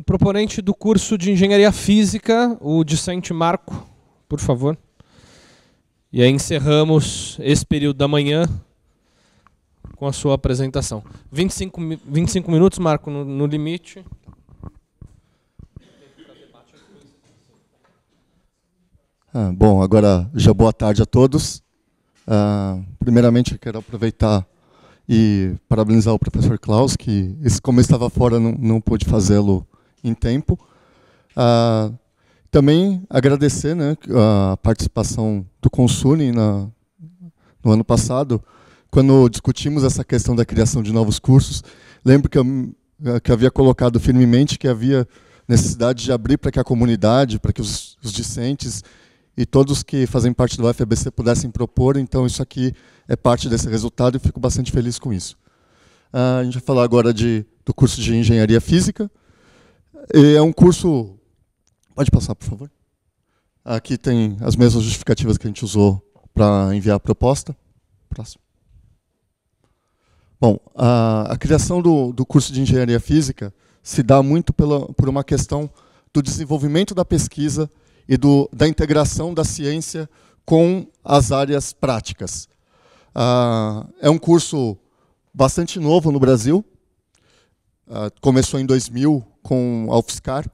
o proponente do curso de Engenharia Física, o discente Marco, por favor. E aí encerramos esse período da manhã com a sua apresentação. 25, 25 minutos, Marco, no, no limite. Ah, bom, agora já boa tarde a todos. Ah, primeiramente, eu quero aproveitar e parabenizar o professor Klaus, que esse como estava fora, não, não pude fazê-lo em tempo. Ah, também agradecer né, a participação do Consune na, no ano passado, quando discutimos essa questão da criação de novos cursos. Lembro que, eu, eh, que havia colocado firmemente que havia necessidade de abrir para que a comunidade, para que os, os discentes e todos que fazem parte do FABC pudessem propor. Então, isso aqui é parte desse resultado e fico bastante feliz com isso. Ah, a gente vai falar agora de, do curso de Engenharia Física. É um curso. Pode passar, por favor. Aqui tem as mesmas justificativas que a gente usou para enviar a proposta. Próximo. Bom, a, a criação do, do, curso de engenharia física se dá muito pela, por uma questão do desenvolvimento da pesquisa e do, da integração da ciência com as áreas práticas. Ah, é um curso bastante novo no Brasil, ah, começou em 2000 com a UFSCar,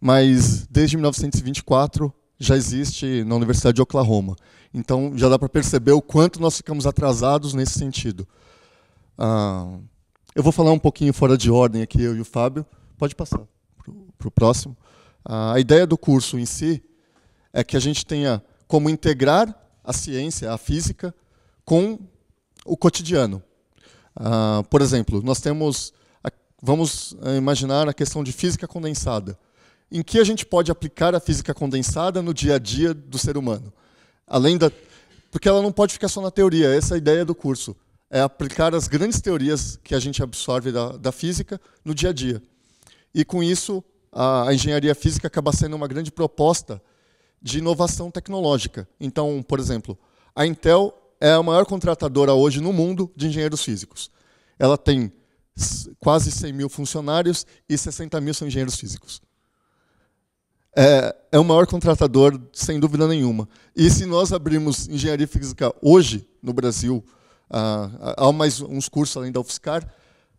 mas desde 1924 já existe na Universidade de Oklahoma. Então já dá para perceber o quanto nós ficamos atrasados nesse sentido. Ah, eu vou falar um pouquinho fora de ordem aqui, eu e o Fábio. Pode passar para o próximo. Ah, a ideia do curso em si é que a gente tenha como integrar a ciência, a física, com o cotidiano. Ah, por exemplo, nós temos vamos eh, imaginar a questão de física condensada. Em que a gente pode aplicar a física condensada no dia a dia do ser humano? Além da porque ela não pode ficar só na teoria, essa é a ideia do curso. É aplicar as grandes teorias que a gente absorve da, da física no dia a dia. E com isso, a, a engenharia física acaba sendo uma grande proposta de inovação tecnológica. Então, por exemplo, a Intel é a maior contratadora hoje no mundo de engenheiros físicos. Ela tem quase 100 mil funcionários e 60 mil são engenheiros físicos. É, é o maior contratador, sem dúvida nenhuma. E se nós abrirmos engenharia física hoje no Brasil, ah, ah, há mais uns cursos além da UFSCar,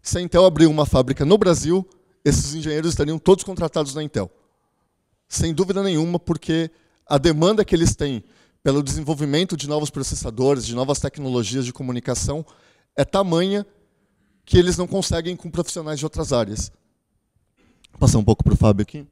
se a Intel abrir uma fábrica no Brasil, esses engenheiros estariam todos contratados na Intel. Sem dúvida nenhuma, porque a demanda que eles têm pelo desenvolvimento de novos processadores, de novas tecnologias de comunicação, é tamanha que eles não conseguem com profissionais de outras áreas. Vou passar um pouco para o Fábio aqui.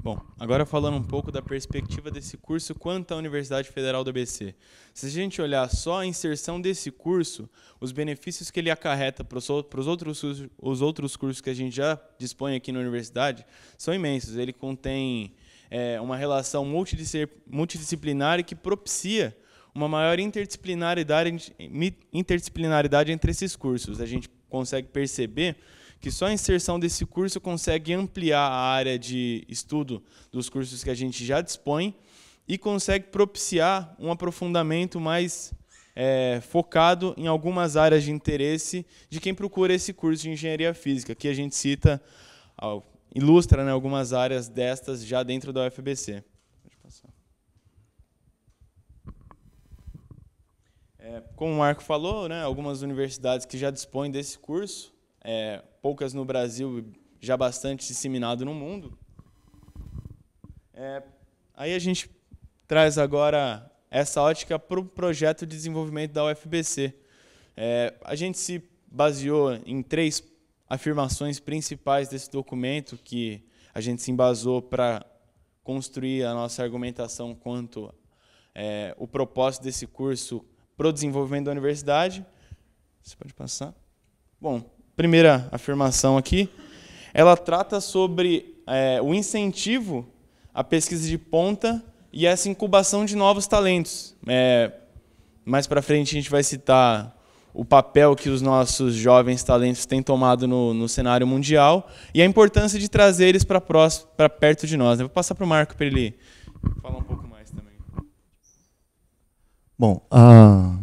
Bom, agora falando um pouco da perspectiva desse curso quanto à Universidade Federal do ABC. Se a gente olhar só a inserção desse curso, os benefícios que ele acarreta para os outros, os outros cursos que a gente já dispõe aqui na universidade são imensos. Ele contém é, uma relação multidisciplinar e que propicia uma maior interdisciplinaridade, interdisciplinaridade entre esses cursos. A gente consegue perceber que só a inserção desse curso consegue ampliar a área de estudo dos cursos que a gente já dispõe e consegue propiciar um aprofundamento mais é, focado em algumas áreas de interesse de quem procura esse curso de engenharia física, que a gente cita, ilustra né, algumas áreas destas já dentro da UFBC. É, como o Marco falou, né, algumas universidades que já dispõem desse curso, é, poucas no Brasil, já bastante disseminado no mundo. É, aí a gente traz agora essa ótica para o projeto de desenvolvimento da UFBC. É, a gente se baseou em três afirmações principais desse documento que a gente se embasou para construir a nossa argumentação quanto é, o propósito desse curso para o desenvolvimento da universidade. Você pode passar. Bom, primeira afirmação aqui. Ela trata sobre é, o incentivo à pesquisa de ponta e essa incubação de novos talentos. É, mais para frente a gente vai citar o papel que os nossos jovens talentos têm tomado no, no cenário mundial e a importância de trazer eles para perto de nós. Eu né? vou passar para o Marco para ele falar um pouco Bom, ah,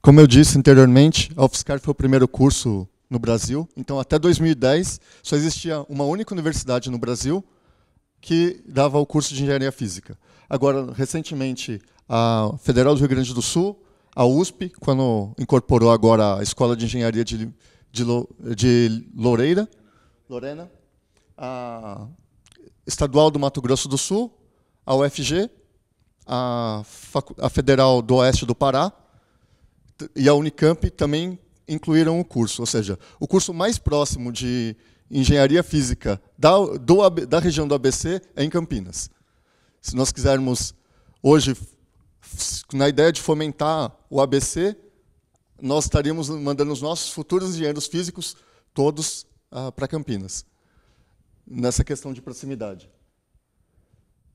como eu disse anteriormente, a UFSCar foi o primeiro curso no Brasil. Então, até 2010, só existia uma única universidade no Brasil que dava o curso de engenharia física. Agora, recentemente, a Federal do Rio Grande do Sul, a USP, quando incorporou agora a Escola de Engenharia de, de, de Loureira, Lorena, a Estadual do Mato Grosso do Sul, a UFG a, a Federal do Oeste do Pará e a Unicamp também incluíram o curso. Ou seja, o curso mais próximo de engenharia física da, do, da região do ABC é em Campinas. Se nós quisermos, hoje, na ideia de fomentar o ABC, nós estaríamos mandando os nossos futuros engenheiros físicos todos ah, para Campinas, nessa questão de proximidade.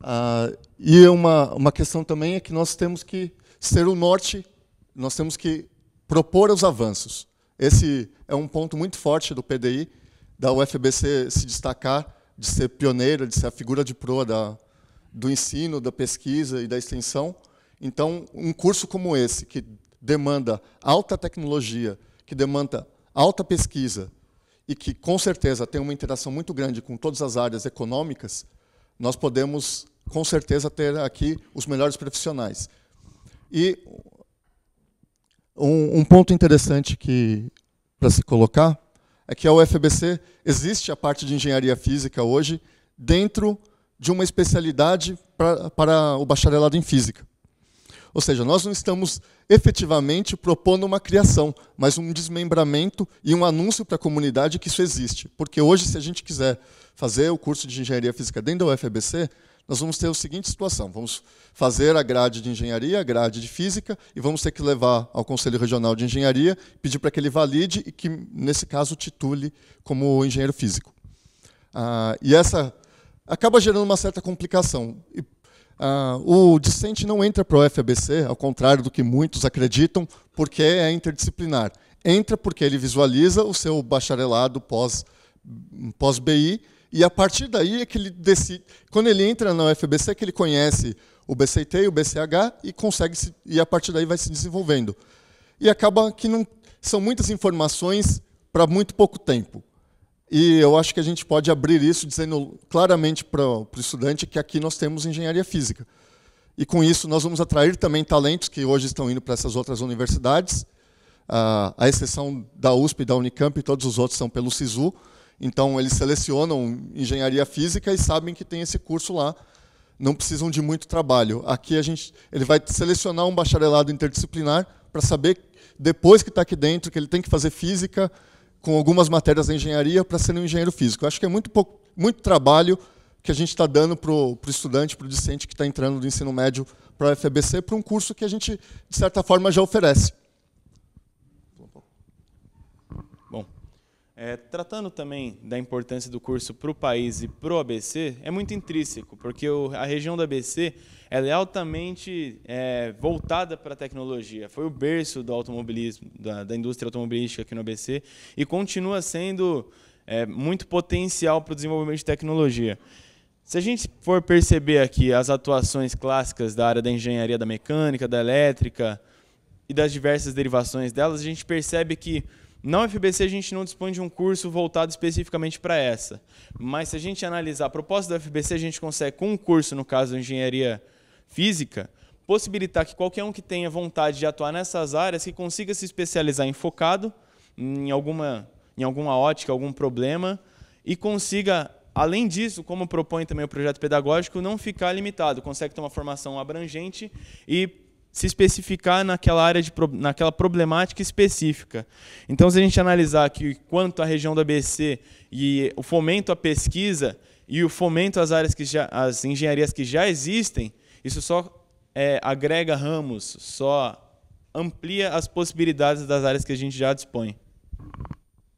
Ah, e uma, uma questão também é que nós temos que ser o norte, nós temos que propor os avanços. Esse é um ponto muito forte do PDI, da UFBC se destacar, de ser pioneira, de ser a figura de proa da, do ensino, da pesquisa e da extensão. Então, um curso como esse, que demanda alta tecnologia, que demanda alta pesquisa e que, com certeza, tem uma interação muito grande com todas as áreas econômicas, nós podemos com certeza ter aqui os melhores profissionais. E um, um ponto interessante que para se colocar é que a UFBC existe a parte de engenharia física hoje dentro de uma especialidade pra, para o bacharelado em física. Ou seja, nós não estamos efetivamente propondo uma criação, mas um desmembramento e um anúncio para a comunidade que isso existe. Porque hoje, se a gente quiser fazer o curso de engenharia física dentro da UFBC, nós vamos ter a seguinte situação: vamos fazer a grade de engenharia, a grade de física, e vamos ter que levar ao Conselho Regional de Engenharia, pedir para que ele valide e que, nesse caso, titule como engenheiro físico. Ah, e essa acaba gerando uma certa complicação. E, ah, o discente não entra para o FABC, ao contrário do que muitos acreditam, porque é interdisciplinar. Entra porque ele visualiza o seu bacharelado pós-BI. pós bi e a partir daí é que ele decide. Quando ele entra na UFBC, é que ele conhece o BCT e o BCH e consegue se, e a partir daí vai se desenvolvendo. E acaba que não são muitas informações para muito pouco tempo. E eu acho que a gente pode abrir isso dizendo claramente para o estudante que aqui nós temos engenharia física. E com isso nós vamos atrair também talentos que hoje estão indo para essas outras universidades, à exceção da USP, da Unicamp, e todos os outros são pelo SISU então, eles selecionam engenharia física e sabem que tem esse curso lá, não precisam de muito trabalho. Aqui a gente, ele vai selecionar um bacharelado interdisciplinar para saber, depois que está aqui dentro, que ele tem que fazer física com algumas matérias da engenharia para ser um engenheiro físico. Eu acho que é muito, pouco, muito trabalho que a gente está dando para o estudante, para o discente que está entrando do ensino médio para a FBC para um curso que a gente, de certa forma, já oferece. É, tratando também da importância do curso para o país e para o ABC, é muito intrínseco, porque o, a região do ABC é altamente é, voltada para a tecnologia. Foi o berço do automobilismo, da, da indústria automobilística aqui no ABC, e continua sendo é, muito potencial para o desenvolvimento de tecnologia. Se a gente for perceber aqui as atuações clássicas da área da engenharia da mecânica, da elétrica e das diversas derivações delas, a gente percebe que na UFBC a gente não dispõe de um curso voltado especificamente para essa, mas se a gente analisar a proposta da UFBC, a gente consegue, com um curso, no caso de engenharia física, possibilitar que qualquer um que tenha vontade de atuar nessas áreas, que consiga se especializar enfocado em alguma, em alguma ótica, algum problema, e consiga, além disso, como propõe também o projeto pedagógico, não ficar limitado, consegue ter uma formação abrangente e se especificar naquela área, de, naquela problemática específica. Então, se a gente analisar que quanto à região da BC e o fomento à pesquisa e o fomento às áreas que já, engenharias que já existem, isso só é, agrega ramos, só amplia as possibilidades das áreas que a gente já dispõe.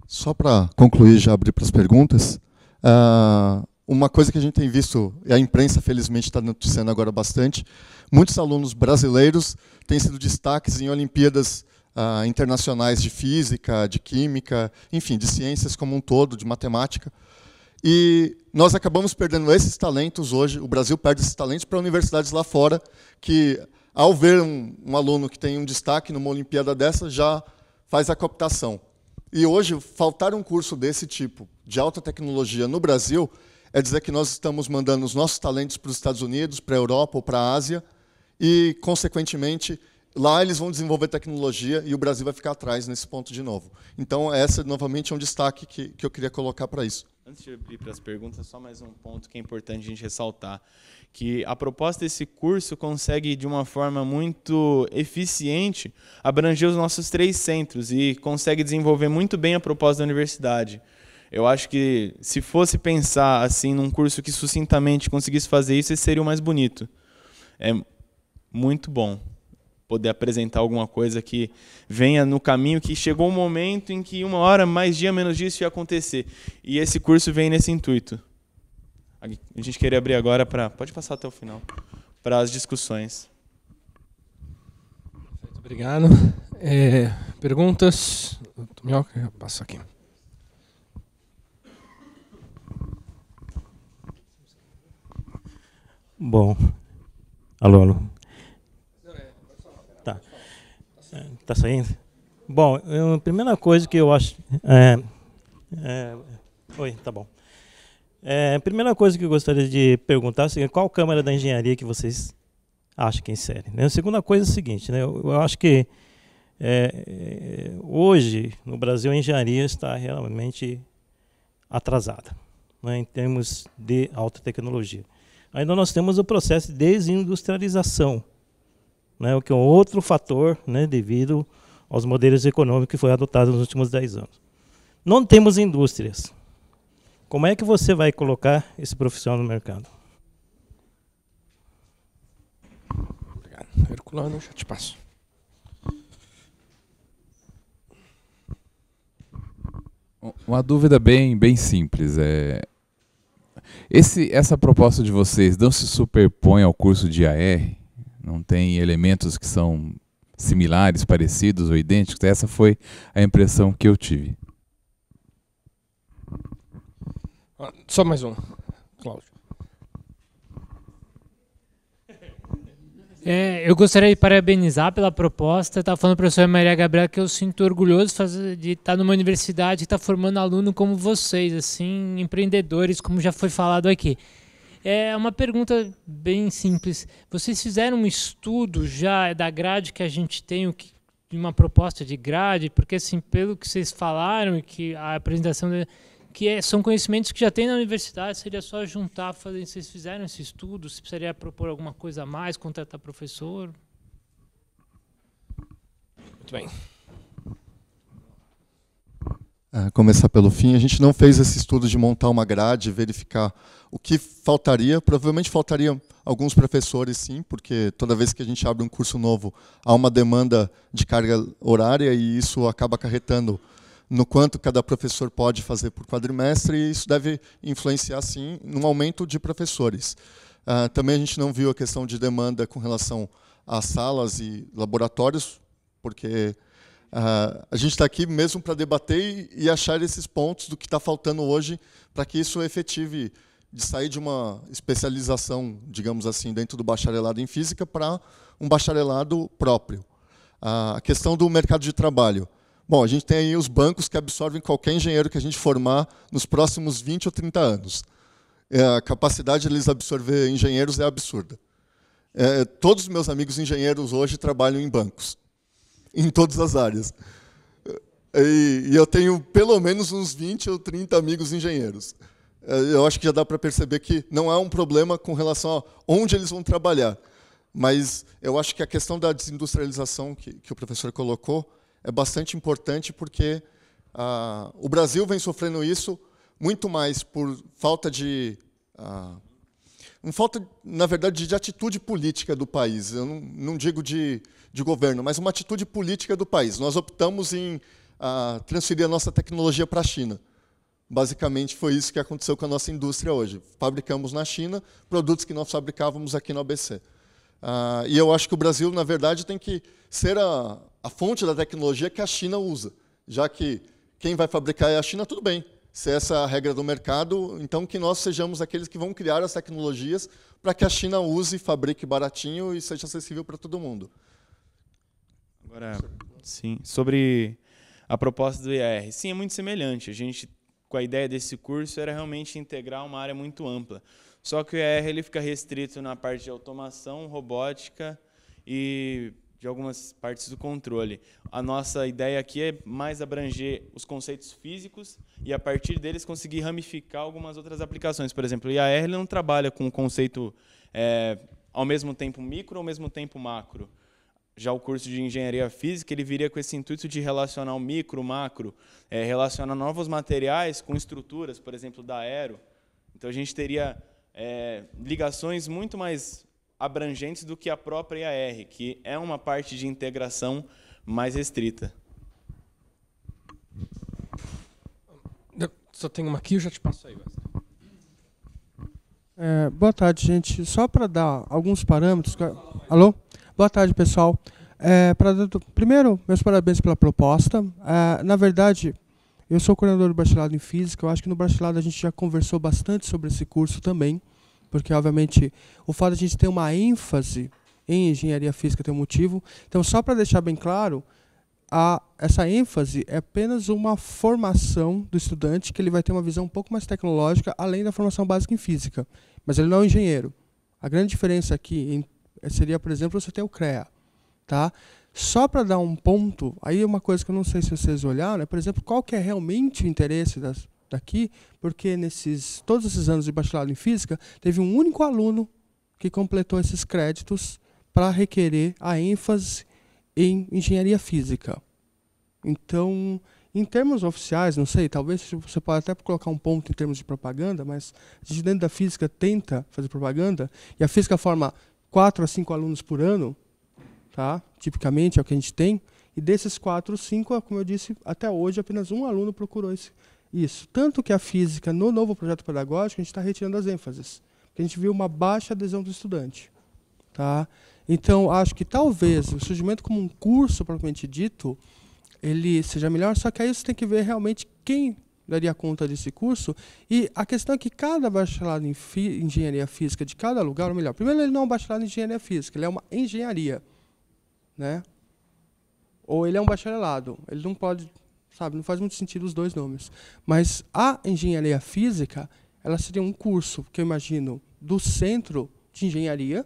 Só para concluir, já abrir para as perguntas. Uh uma coisa que a gente tem visto, e a imprensa felizmente está noticiando agora bastante, muitos alunos brasileiros têm sido destaques em Olimpíadas ah, internacionais de física, de química, enfim, de ciências como um todo, de matemática. E nós acabamos perdendo esses talentos hoje, o Brasil perde esses talentos para universidades lá fora, que ao ver um, um aluno que tem um destaque numa Olimpíada dessa, já faz a cooptação. E hoje, faltar um curso desse tipo, de alta tecnologia no Brasil, é dizer que nós estamos mandando os nossos talentos para os Estados Unidos, para a Europa ou para a Ásia, e, consequentemente, lá eles vão desenvolver tecnologia e o Brasil vai ficar atrás nesse ponto de novo. Então, essa, novamente, é um destaque que, que eu queria colocar para isso. Antes de abrir para as perguntas, só mais um ponto que é importante a gente ressaltar, que a proposta desse curso consegue, de uma forma muito eficiente, abranger os nossos três centros e consegue desenvolver muito bem a proposta da universidade. Eu acho que se fosse pensar assim num curso que sucintamente conseguisse fazer isso, seria o mais bonito. É muito bom poder apresentar alguma coisa que venha no caminho que chegou um momento em que uma hora mais dia menos dia isso ia acontecer. E esse curso vem nesse intuito. A gente queria abrir agora para pode passar até o final para as discussões. obrigado. É, perguntas? Minhoca, passa aqui. Bom. Alô, alô. Tá. Tá saindo? Bom, eu, a primeira coisa que eu acho. É, é, oi, tá bom. É, a primeira coisa que eu gostaria de perguntar é qual câmara da engenharia que vocês acham que insere. Né? A segunda coisa é a seguinte, né? eu, eu acho que é, é, hoje no Brasil a engenharia está realmente atrasada né? em termos de alta tecnologia ainda nós temos o processo de desindustrialização, né, o que é um outro fator né, devido aos modelos econômicos que foi adotado nos últimos 10 anos. Não temos indústrias. Como é que você vai colocar esse profissional no mercado? Obrigado. Herculano, já te passo. Uma dúvida bem, bem simples. É, esse, essa proposta de vocês não se superpõe ao curso de AR? Não tem elementos que são similares, parecidos ou idênticos? Essa foi a impressão que eu tive. Ah, só mais um, Cláudio. É, eu gostaria de parabenizar pela proposta. Estava tá falando para a professora Maria Gabriela que eu sinto orgulhoso de estar numa universidade e está formando aluno como vocês, assim, empreendedores, como já foi falado aqui. É uma pergunta bem simples. Vocês fizeram um estudo já da grade que a gente tem, uma proposta de grade? Porque, assim, pelo que vocês falaram e que a apresentação... De, que é, são conhecimentos que já tem na universidade, seria só juntar, fazer, vocês fizeram esse estudo, se precisaria propor alguma coisa a mais, contratar professor? Muito bem. É, começar pelo fim, a gente não fez esse estudo de montar uma grade, verificar o que faltaria. Provavelmente faltaria alguns professores, sim, porque toda vez que a gente abre um curso novo, há uma demanda de carga horária e isso acaba acarretando no quanto cada professor pode fazer por quadrimestre, e isso deve influenciar, sim, no aumento de professores. Uh, também a gente não viu a questão de demanda com relação às salas e laboratórios, porque uh, a gente está aqui mesmo para debater e, e achar esses pontos do que está faltando hoje para que isso efetive de sair de uma especialização, digamos assim, dentro do bacharelado em física para um bacharelado próprio. Ah, a questão do mercado de trabalho. Bom, a gente tem aí os bancos que absorvem qualquer engenheiro que a gente formar nos próximos 20 ou 30 anos. É, a capacidade deles absorver engenheiros é absurda. É, todos os meus amigos engenheiros hoje trabalham em bancos, em todas as áreas. É, e, e eu tenho pelo menos uns 20 ou 30 amigos engenheiros. É, eu acho que já dá para perceber que não há um problema com relação a onde eles vão trabalhar. Mas eu acho que a questão da desindustrialização que, que o professor colocou é bastante importante porque ah, o Brasil vem sofrendo isso muito mais por falta de ah, falta, na verdade, de atitude política do país. Eu não, não digo de, de, governo, mas uma atitude política do país. Nós optamos em ah, transferir a nossa tecnologia para a China. Basicamente, foi isso que aconteceu com a nossa indústria hoje. Fabricamos na China produtos que nós fabricávamos aqui no ABC. Ah, e eu acho que o Brasil, na verdade, tem que ser a, a fonte da tecnologia que a China usa. Já que quem vai fabricar é a China, tudo bem. Se essa é a regra do mercado, então que nós sejamos aqueles que vão criar as tecnologias para que a China use, fabrique baratinho e seja acessível para todo mundo. Agora, sim, sobre a proposta do IAR. Sim, é muito semelhante. A gente, com a ideia desse curso, era realmente integrar uma área muito ampla. Só que o IAR ele fica restrito na parte de automação, robótica e de algumas partes do controle. A nossa ideia aqui é mais abranger os conceitos físicos e, a partir deles, conseguir ramificar algumas outras aplicações. Por exemplo, o IAR não trabalha com o conceito é, ao mesmo tempo micro, ao mesmo tempo macro. Já o curso de engenharia física ele viria com esse intuito de relacionar o micro, o macro, é, relacionar novos materiais com estruturas, por exemplo, da aero. Então a gente teria é, ligações muito mais abrangentes do que a própria IAR, que é uma parte de integração mais restrita. Eu só tenho uma aqui, eu já te passo aí, É, boa tarde, gente. Só para dar alguns parâmetros. Alô? Boa tarde, pessoal. É, pra, primeiro, meus parabéns pela proposta. É, na verdade, eu sou coordenador do bacharelado em Física. Eu acho que no bacharelado a gente já conversou bastante sobre esse curso também porque obviamente o fato de a gente ter uma ênfase em engenharia física tem um motivo. Então, só para deixar bem claro, a, essa ênfase é apenas uma formação do estudante que ele vai ter uma visão um pouco mais tecnológica, além da formação básica em física. Mas ele não é um engenheiro. A grande diferença aqui em, eh, seria, por exemplo, você ter o CREA. Tá? Só para dar um ponto, aí é uma coisa que eu não sei se vocês olharam, é, por exemplo, qual que é realmente o interesse das, daqui, porque nesses todos esses anos de bacharelado em física, teve um único aluno que completou esses créditos para requerer a ênfase em engenharia física. Então, em termos oficiais, não sei, talvez você pode até colocar um ponto em termos de propaganda, mas a gente dentro da física tenta fazer propaganda, e a física forma quatro a cinco alunos por ano, tá? tipicamente é o que a gente tem, e desses quatro cinco como eu disse, até hoje apenas um aluno procurou esse, isso. Tanto que a física, no novo projeto pedagógico, a gente está retirando as ênfases. Porque a gente viu uma baixa adesão do estudante. Tá? Então, acho que talvez o surgimento como um curso propriamente dito, ele seja melhor, só que aí você tem que ver realmente quem daria conta desse curso. E a questão é que cada bacharelado em engenharia física de cada lugar, ou melhor, primeiro ele não é um bacharelado em engenharia física, ele é uma engenharia, né? Ou ele é um bacharelado, ele não pode sabe? Não faz muito sentido os dois nomes. Mas a engenharia física, ela seria um curso, que eu imagino, do centro de engenharia,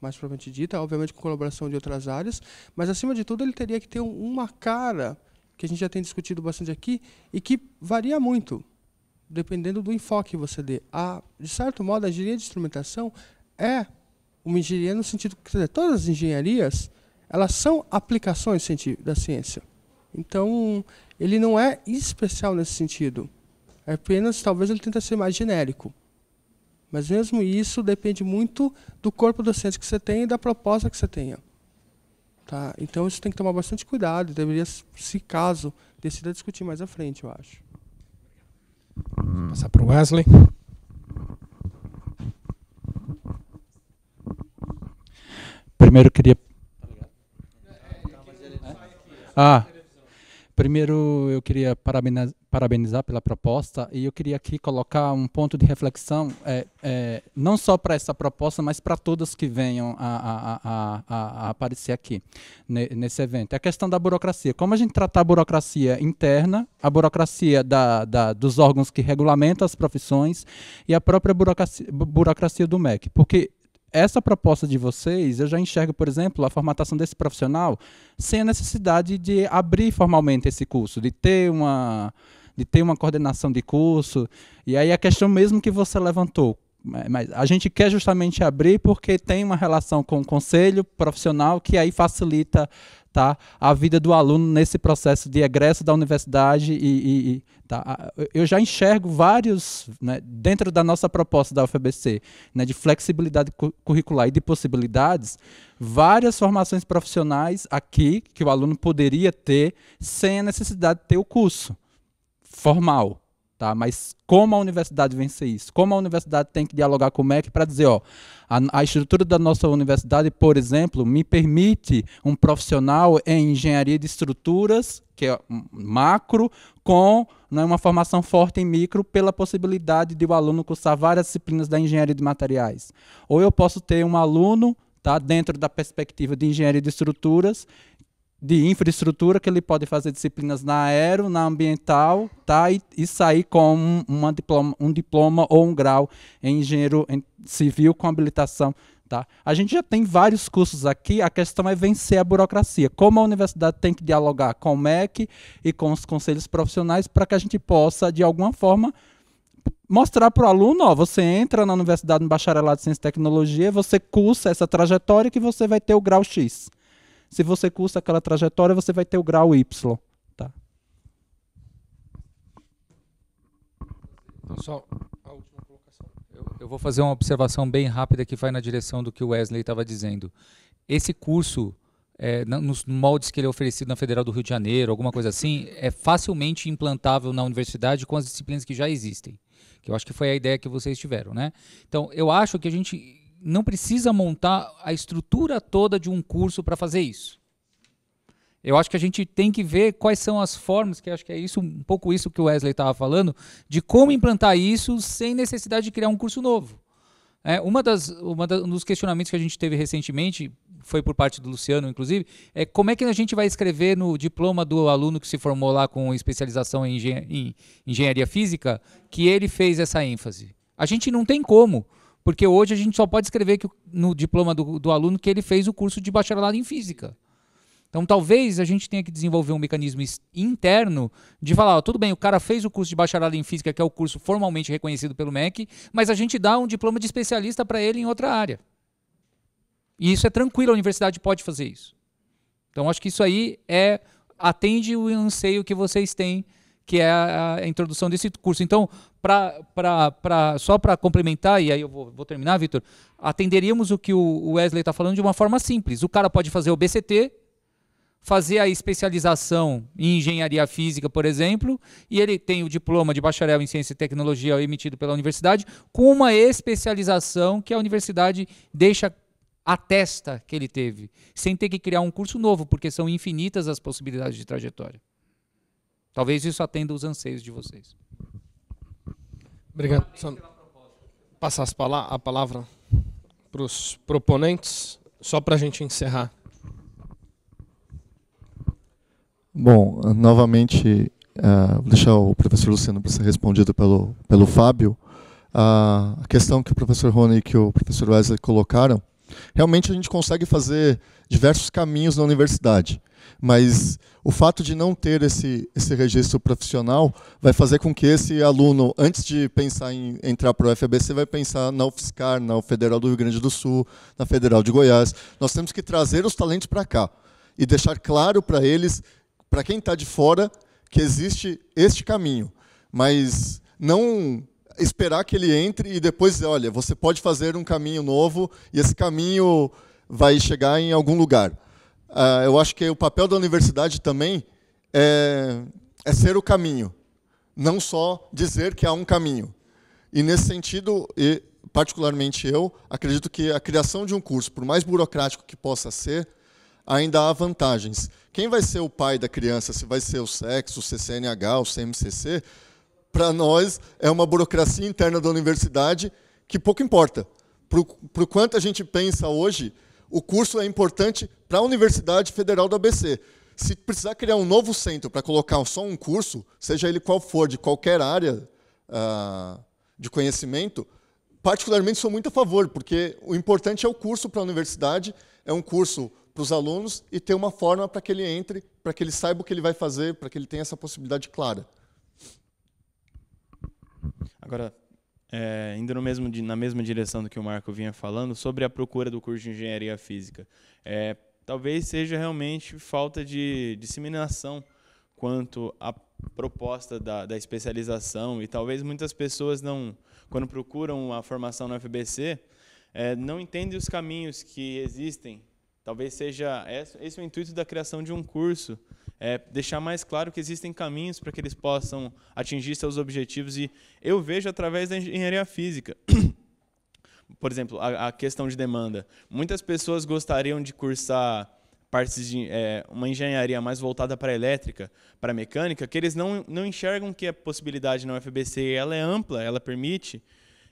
mais propriamente dita, obviamente com colaboração de outras áreas, mas acima de tudo ele teria que ter uma cara que a gente já tem discutido bastante aqui e que varia muito dependendo do enfoque que você dê. A, de certo modo, a engenharia de instrumentação é uma engenharia no sentido que dizer, todas as engenharias elas são aplicações da ciência. Então, ele não é especial nesse sentido. É apenas, talvez, ele tenta ser mais genérico. Mas mesmo isso depende muito do corpo docente que você tem e da proposta que você tenha. Tá? Então isso tem que tomar bastante cuidado. Deveria, se caso, decidir discutir mais à frente, eu acho. Vamos hum. passar para o Wesley. Primeiro queria. Ah, Primeiro, eu queria parabenizar, pela proposta e eu queria aqui colocar um ponto de reflexão, é, é, não só para essa proposta, mas para todas que venham a, a, a, a aparecer aqui nesse evento. É a questão da burocracia. Como a gente tratar a burocracia interna, a burocracia da, da, dos órgãos que regulamentam as profissões e a própria burocracia, burocracia do MEC. Porque essa proposta de vocês, eu já enxergo, por exemplo, a formatação desse profissional sem a necessidade de abrir formalmente esse curso, de ter uma de ter uma coordenação de curso. E aí a questão mesmo que você levantou, mas a gente quer justamente abrir porque tem uma relação com o conselho profissional que aí facilita tá? a vida do aluno nesse processo de egresso da universidade. E, e, e tá? Eu já enxergo vários, né, dentro da nossa proposta da UFBC, né, de flexibilidade curricular e de possibilidades, várias formações profissionais aqui que o aluno poderia ter sem a necessidade de ter o curso formal tá? Mas como a universidade vence isso? Como a universidade tem que dialogar com o MEC para dizer, ó, a, a, estrutura da nossa universidade, por exemplo, me permite um profissional em engenharia de estruturas, que é macro, com né, uma formação forte em micro, pela possibilidade de o um aluno cursar várias disciplinas da engenharia de materiais. Ou eu posso ter um aluno tá, dentro da perspectiva de engenharia de estruturas de infraestrutura que ele pode fazer disciplinas na aero, na ambiental, tá? E, e sair com uma diploma, um diploma ou um grau em engenheiro civil com habilitação, tá? A gente já tem vários cursos aqui, a questão é vencer a burocracia. Como a universidade tem que dialogar com o MEC e com os conselhos profissionais para que a gente possa, de alguma forma, mostrar para o aluno, ó, você entra na universidade no bacharelado de ciência e tecnologia, você cursa essa trajetória que você vai ter o grau X. Se você cursa aquela trajetória, você vai ter o grau Y. Tá? Então, só a última colocação. Eu, eu vou fazer uma observação bem rápida que vai na direção do que o Wesley estava dizendo. Esse curso é, nos moldes que ele é oferecido na Federal do Rio de Janeiro, alguma coisa assim, é facilmente implantável na universidade com as disciplinas que já existem. Que eu acho que foi a ideia que vocês tiveram, né? Então, eu acho que a gente não precisa montar a estrutura toda de um curso para fazer isso. Eu acho que a gente tem que ver quais são as formas, que acho que é isso, um pouco isso que o Wesley estava falando, de como implantar isso sem necessidade de criar um curso novo. É, uma das, uma da, um dos questionamentos que a gente teve recentemente, foi por parte do Luciano, inclusive, é como é que a gente vai escrever no diploma do aluno que se formou lá com especialização em, engen em engenharia física, que ele fez essa ênfase. A gente não tem como. Porque hoje a gente só pode escrever que, no diploma do, do aluno que ele fez o curso de bacharelado em física. Então, talvez a gente tenha que desenvolver um mecanismo interno de falar: ó, tudo bem, o cara fez o curso de bacharelado em física, que é o curso formalmente reconhecido pelo MEC, mas a gente dá um diploma de especialista para ele em outra área. E isso é tranquilo, a universidade pode fazer isso. Então, acho que isso aí é atende o anseio que vocês têm, que é a, a introdução desse curso. Então, só para complementar, e aí eu vou, vou terminar, Vitor, atenderíamos o que o Wesley está falando de uma forma simples. O cara pode fazer o BCT, fazer a especialização em engenharia física, por exemplo, e ele tem o diploma de bacharel em ciência e tecnologia emitido pela universidade, com uma especialização que a universidade deixa atesta que ele teve, sem ter que criar um curso novo, porque são infinitas as possibilidades de trajetória. Talvez isso atenda os anseios de vocês. Obrigado. Só passar a palavra para os proponentes, só para a gente encerrar. Bom, novamente, eh, vou deixar o professor Luciano para ser respondido pelo, pelo Fábio. Ah, a questão que o professor Rony e que o professor Wesley colocaram Realmente a gente consegue fazer diversos caminhos na universidade, mas o fato de não ter esse, esse registro profissional vai fazer com que esse aluno, antes de pensar em entrar para o FABC, vai pensar na UFSCar, na Federal do Rio Grande do Sul, na Federal de Goiás. Nós temos que trazer os talentos para cá e deixar claro para eles, para quem está de fora, que existe este caminho, mas não esperar que ele entre e depois, olha, você pode fazer um caminho novo e esse caminho vai chegar em algum lugar. Uh, eu acho que o papel da universidade também é, é ser o caminho, não só dizer que há um caminho. E nesse sentido, e particularmente eu, acredito que a criação de um curso, por mais burocrático que possa ser, ainda há vantagens. Quem vai ser o pai da criança, se vai ser o sexo, o CCNH, o CMCC, para nós é uma burocracia interna da universidade que pouco importa. Para o quanto a gente pensa hoje, o curso é importante para a Universidade Federal do ABC. Se precisar criar um novo centro para colocar só um curso, seja ele qual for, de qualquer área ah, de conhecimento, particularmente sou muito a favor, porque o importante é o curso para a universidade, é um curso para os alunos e ter uma forma para que ele entre, para que ele saiba o que ele vai fazer, para que ele tenha essa possibilidade clara. Agora, é, ainda no mesmo, na mesma direção do que o Marco vinha falando, sobre a procura do curso de engenharia física. É, talvez seja realmente falta de disseminação quanto à proposta da, da especialização, e talvez muitas pessoas não, quando procuram a formação no FBC, é, não entendem os caminhos que existem Talvez seja esse é o intuito da criação de um curso, é deixar mais claro que existem caminhos para que eles possam atingir seus objetivos e eu vejo através da engenharia física. Por exemplo, a, a, questão de demanda. Muitas pessoas gostariam de cursar partes de é, uma engenharia mais voltada para a elétrica, para a mecânica, que eles não, não enxergam que a possibilidade na UFBC ela é ampla, ela permite.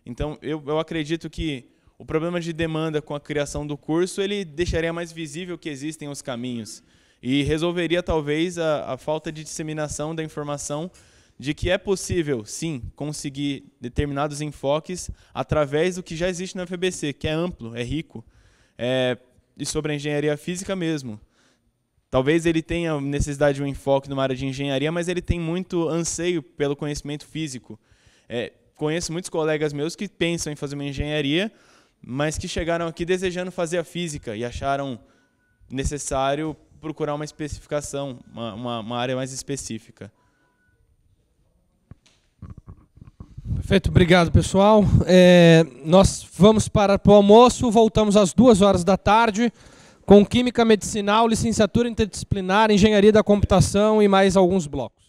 Então, eu, eu acredito que o problema de demanda com a criação do curso ele deixaria mais visível que existem os caminhos e resolveria talvez a, a falta de disseminação da informação de que é possível, sim, conseguir determinados enfoques através do que já existe na FBC, que é amplo, é rico, é, e sobre a engenharia física mesmo. Talvez ele tenha necessidade de um enfoque numa área de engenharia, mas ele tem muito anseio pelo conhecimento físico. É, conheço muitos colegas meus que pensam em fazer uma engenharia, mas que chegaram aqui desejando fazer a física e acharam necessário procurar uma especificação, uma, uma, uma área mais específica. Perfeito, obrigado pessoal. É, nós vamos para o almoço, voltamos às duas horas da tarde com Química Medicinal, Licenciatura Interdisciplinar, Engenharia da Computação e mais alguns blocos.